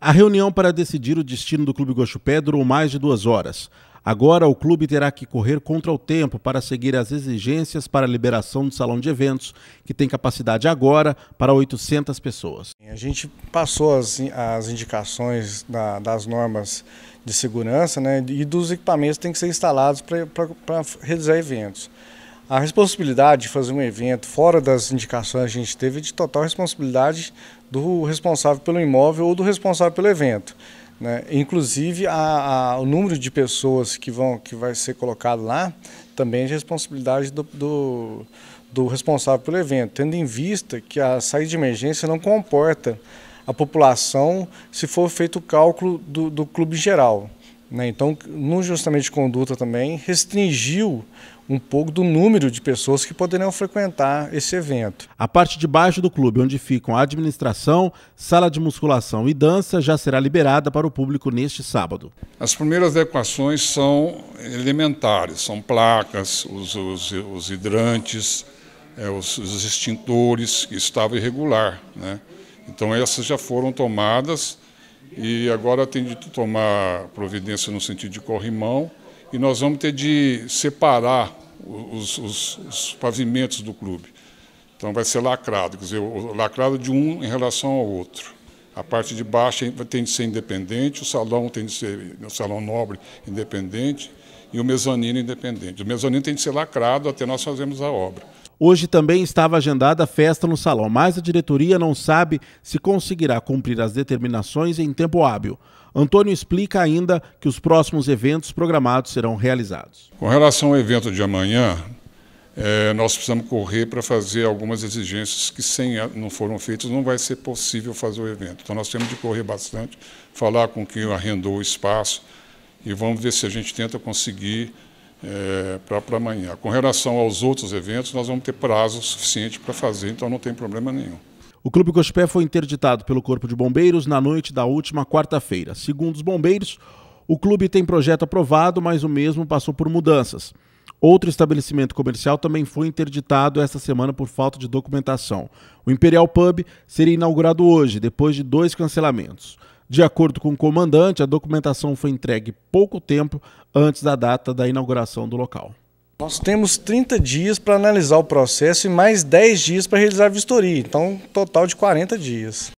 A reunião para decidir o destino do Clube Gochupé durou mais de duas horas. Agora, o clube terá que correr contra o tempo para seguir as exigências para a liberação do salão de eventos, que tem capacidade agora para 800 pessoas. A gente passou as, as indicações da, das normas de segurança né, e dos equipamentos que têm que ser instalados para realizar eventos. A responsabilidade de fazer um evento fora das indicações a gente teve é de total responsabilidade do responsável pelo imóvel ou do responsável pelo evento. Né? Inclusive, a, a, o número de pessoas que, vão, que vai ser colocado lá também é de responsabilidade do, do, do responsável pelo evento, tendo em vista que a saída de emergência não comporta a população se for feito o cálculo do, do clube geral. Né? Então, no justamente de conduta também, restringiu um pouco do número de pessoas que poderiam frequentar esse evento. A parte de baixo do clube, onde ficam a administração, sala de musculação e dança, já será liberada para o público neste sábado. As primeiras adequações são elementares, são placas, os, os, os hidrantes, é, os, os, extintores, que estava irregular. Né? Então essas já foram tomadas e agora tem de tomar providência no sentido de corrimão e nós vamos ter de separar os, os, os pavimentos do clube. Então vai ser lacrado, quer dizer, lacrado de um em relação ao outro. A parte de baixo é, tem de ser independente, o salão tem de ser o salão nobre independente e o mezanino independente. O mezanino tem de ser lacrado até nós fazermos a obra. Hoje também estava agendada a festa no salão, mas a diretoria não sabe se conseguirá cumprir as determinações em tempo hábil. Antônio explica ainda que os próximos eventos programados serão realizados. Com relação ao evento de amanhã, é, nós precisamos correr para fazer algumas exigências que, sem não foram feitas, não vai ser possível fazer o evento. Então, nós temos de correr bastante, falar com quem arrendou o espaço e vamos ver se a gente tenta conseguir é, eh, para amanhã. Com relação aos outros eventos, nós vamos ter prazo suficiente para fazer, então não tem problema nenhum. O Clube Cochipé foi interditado pelo Corpo de Bombeiros na noite da última quarta-feira. Segundo os bombeiros, o clube tem projeto aprovado, mas o mesmo passou por mudanças. Outro estabelecimento comercial também foi interditado esta semana por falta de documentação. O Imperial Pub seria inaugurado hoje, depois de dois cancelamentos. De acordo com o comandante, a documentação foi entregue pouco tempo antes da data da inauguração do local. Nós temos 30 dias para analisar o processo e mais 10 dias para realizar a vistoria, então um total de 40 dias.